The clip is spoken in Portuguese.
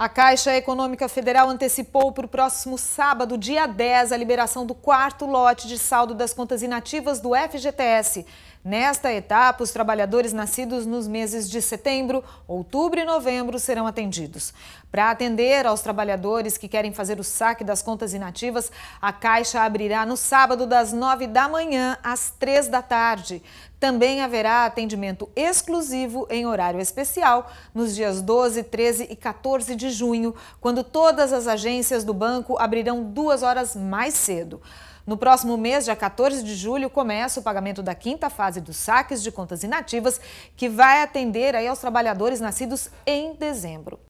A Caixa Econômica Federal antecipou para o próximo sábado, dia 10, a liberação do quarto lote de saldo das contas inativas do FGTS. Nesta etapa, os trabalhadores nascidos nos meses de setembro, outubro e novembro serão atendidos. Para atender aos trabalhadores que querem fazer o saque das contas inativas, a Caixa abrirá no sábado das 9 da manhã às 3 da tarde. Também haverá atendimento exclusivo em horário especial nos dias 12, 13 e 14 de junho, quando todas as agências do banco abrirão duas horas mais cedo. No próximo mês, dia 14 de julho, começa o pagamento da quinta fase dos saques de contas inativas, que vai atender aí aos trabalhadores nascidos em dezembro.